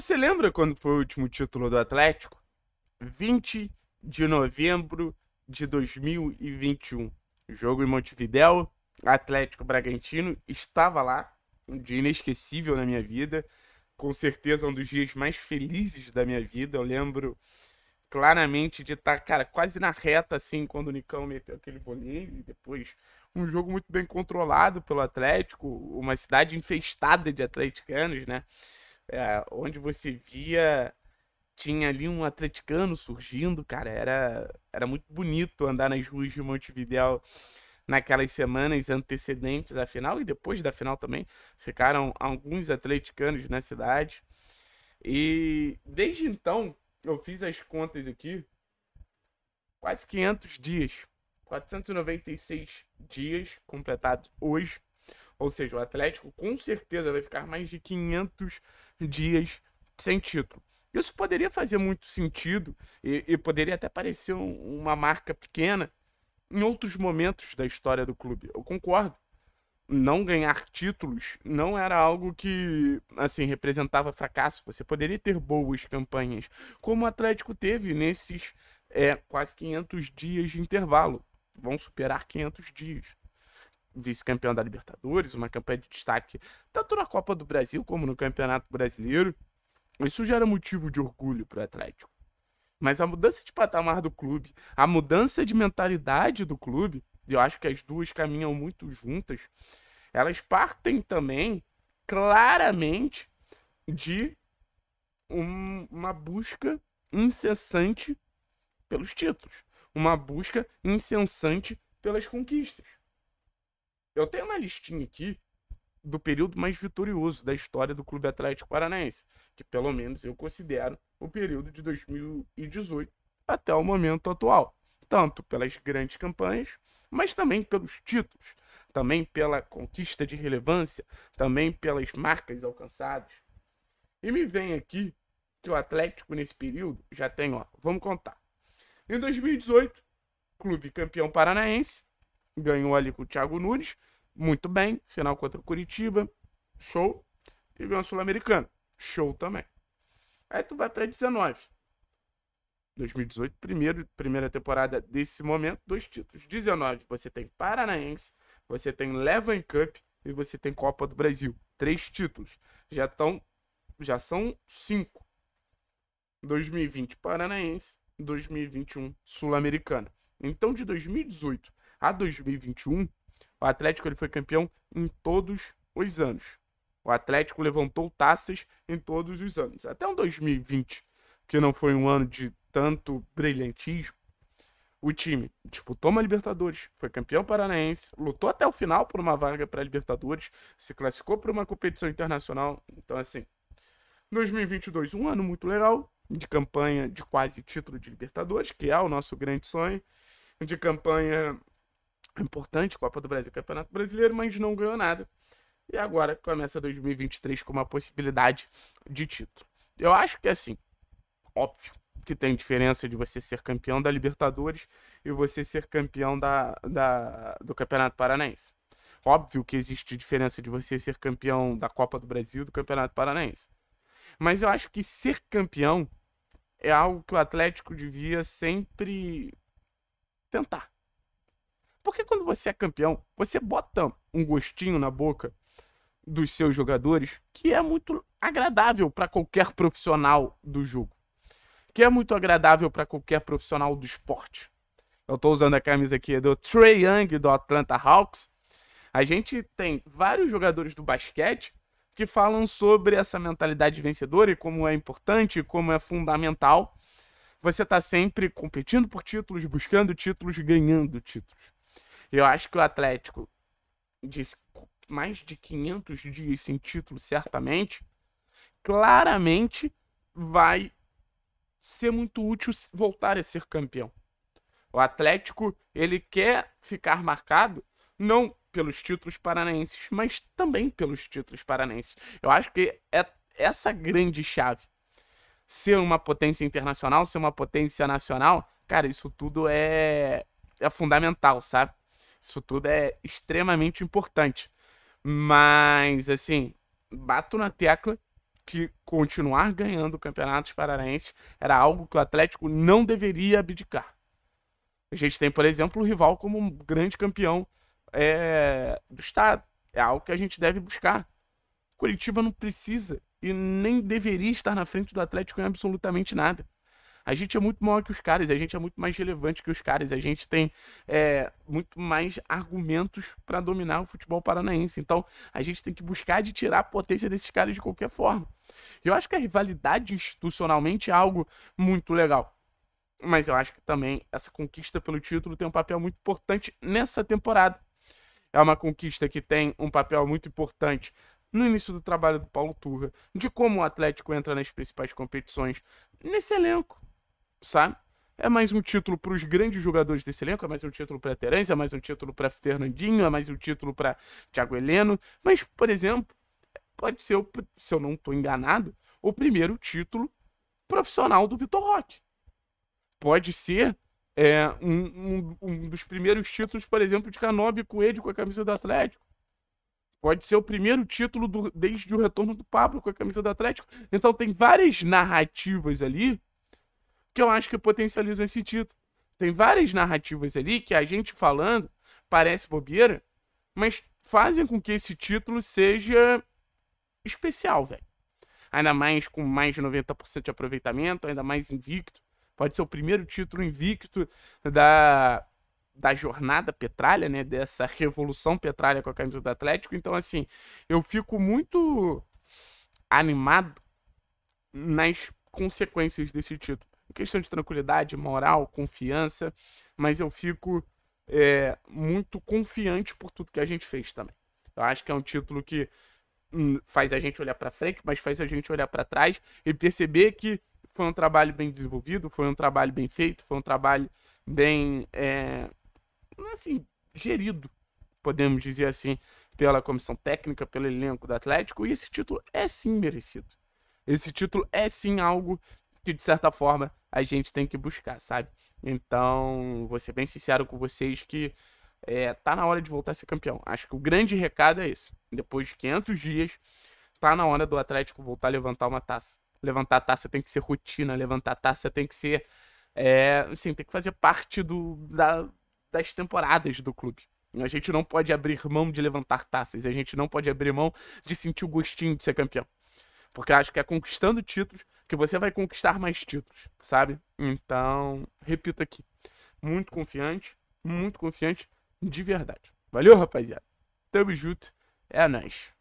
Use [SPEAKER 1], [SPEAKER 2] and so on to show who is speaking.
[SPEAKER 1] Você lembra quando foi o último título do Atlético? 20 de novembro de 2021. Jogo em Montevidéu, Atlético Bragantino. Estava lá, um dia inesquecível na minha vida. Com certeza um dos dias mais felizes da minha vida. Eu lembro claramente de estar, tá, cara, quase na reta, assim, quando o Nicão meteu aquele voleio. E depois um jogo muito bem controlado pelo Atlético. Uma cidade infestada de atleticanos, né? é, onde você via tinha ali um atleticano surgindo, cara, era, era muito bonito andar nas ruas de Montevidéu naquelas semanas antecedentes à final e depois da final também ficaram alguns atleticanos na cidade. E desde então, eu fiz as contas aqui, quase 500 dias, 496 dias completados hoje ou seja, o Atlético com certeza vai ficar mais de 500 dias sem título. Isso poderia fazer muito sentido e, e poderia até parecer um, uma marca pequena em outros momentos da história do clube. Eu concordo. Não ganhar títulos não era algo que assim representava fracasso. Você poderia ter boas campanhas, como o Atlético teve nesses é, quase 500 dias de intervalo. Vão superar 500 dias vice-campeão da Libertadores, uma campanha de destaque tanto na Copa do Brasil como no Campeonato Brasileiro. Isso já era motivo de orgulho para o Atlético. Mas a mudança de patamar do clube, a mudança de mentalidade do clube, eu acho que as duas caminham muito juntas, elas partem também claramente de um, uma busca incessante pelos títulos, uma busca incessante pelas conquistas. Eu tenho uma listinha aqui do período mais vitorioso da história do Clube Atlético Paranaense, que pelo menos eu considero o período de 2018 até o momento atual, tanto pelas grandes campanhas, mas também pelos títulos, também pela conquista de relevância, também pelas marcas alcançadas. E me vem aqui que o Atlético nesse período já tem, ó, vamos contar. Em 2018, clube campeão paranaense, ganhou ali com o Thiago Nunes, muito bem. Final contra o Curitiba, show. E ganhou sul americano show também. Aí tu vai para 19. 2018, primeiro, primeira temporada desse momento, dois títulos. 19, você tem Paranaense, você tem Levan Cup e você tem Copa do Brasil. Três títulos. Já, tão, já são cinco. 2020, Paranaense. 2021, Sul-Americana. Então, de 2018 a 2021, o Atlético ele foi campeão em todos os anos. O Atlético levantou taças em todos os anos. Até o 2020, que não foi um ano de tanto brilhantismo, o time disputou uma Libertadores, foi campeão paranaense, lutou até o final por uma vaga para Libertadores, se classificou para uma competição internacional. Então, assim, 2022, um ano muito legal, de campanha de quase título de Libertadores, que é o nosso grande sonho, de campanha importante, Copa do Brasil, Campeonato Brasileiro, mas não ganhou nada. E agora começa 2023 com uma possibilidade de título. Eu acho que assim, óbvio que tem diferença de você ser campeão da Libertadores e você ser campeão da, da, do Campeonato Paranaense. Óbvio que existe diferença de você ser campeão da Copa do Brasil e do Campeonato Paranaense. Mas eu acho que ser campeão é algo que o Atlético devia sempre tentar. Porque quando você é campeão, você bota um gostinho na boca dos seus jogadores que é muito agradável para qualquer profissional do jogo. Que é muito agradável para qualquer profissional do esporte. Eu estou usando a camisa aqui do Trey Young do Atlanta Hawks. A gente tem vários jogadores do basquete que falam sobre essa mentalidade vencedora e como é importante, como é fundamental você tá sempre competindo por títulos, buscando títulos, ganhando títulos. Eu acho que o Atlético, de mais de 500 dias sem título, certamente, claramente vai ser muito útil voltar a ser campeão. O Atlético, ele quer ficar marcado não pelos títulos paranaenses, mas também pelos títulos paranaenses. Eu acho que é essa grande chave. Ser uma potência internacional, ser uma potência nacional, cara, isso tudo é é fundamental, sabe? Isso tudo é extremamente importante. Mas, assim, bato na tecla que continuar ganhando campeonatos paranaenses era algo que o Atlético não deveria abdicar. A gente tem, por exemplo, o rival como um grande campeão é, do Estado. É algo que a gente deve buscar. Curitiba não precisa e nem deveria estar na frente do Atlético em absolutamente nada. A gente é muito maior que os caras, a gente é muito mais relevante que os caras, a gente tem é, muito mais argumentos para dominar o futebol paranaense. Então, a gente tem que buscar de tirar a potência desses caras de qualquer forma. Eu acho que a rivalidade institucionalmente é algo muito legal. Mas eu acho que também essa conquista pelo título tem um papel muito importante nessa temporada. É uma conquista que tem um papel muito importante no início do trabalho do Paulo Turra, de como o Atlético entra nas principais competições, nesse elenco, sabe? É mais um título para os grandes jogadores desse elenco, é mais um título para Terence, é mais um título para Fernandinho, é mais um título para Thiago Heleno. Mas, por exemplo, pode ser, se eu não estou enganado, o primeiro título profissional do Vitor Roque. Pode ser é, um, um, um, dos primeiros títulos, por exemplo, de Canobi Coelho com a camisa do Atlético. Pode ser o primeiro título do, desde o retorno do Pablo com a camisa do Atlético. Então tem várias narrativas ali que eu acho que potencializam esse título. Tem várias narrativas ali que a gente falando parece bobeira, mas fazem com que esse título seja especial, velho. Ainda mais com mais de 90% de aproveitamento, ainda mais invicto. Pode ser o primeiro título invicto da, da jornada petralha, né? Dessa revolução petralha com a camisa do Atlético. Então, assim, eu fico muito animado nas consequências desse título questão de tranquilidade, moral, confiança, mas eu fico é, muito confiante por tudo que a gente fez também. Eu acho que é um título que hum, faz a gente olhar para frente, mas faz a gente olhar para trás e perceber que foi um trabalho bem desenvolvido, foi um trabalho bem feito, foi um trabalho bem, é, é, assim, gerido, podemos dizer assim, pela comissão técnica, pelo elenco do Atlético, e esse título é sim merecido. Esse título é sim algo que de certa forma a gente tem que buscar, sabe? Então, vou ser bem sincero com vocês que é, tá na hora de voltar a ser campeão. Acho que o grande recado é esse. Depois de 500 dias, tá na hora do Atlético voltar a levantar uma taça. Levantar a taça tem que ser rotina, levantar a taça tem que ser. É, assim, tem que fazer parte do, da, das temporadas do clube. A gente não pode abrir mão de levantar taças, a gente não pode abrir mão de sentir o gostinho de ser campeão. Porque acho que é conquistando títulos que você vai conquistar mais títulos, sabe? Então, repito aqui. Muito confiante, muito confiante de verdade. Valeu, rapaziada. Tamo junto. É nóis.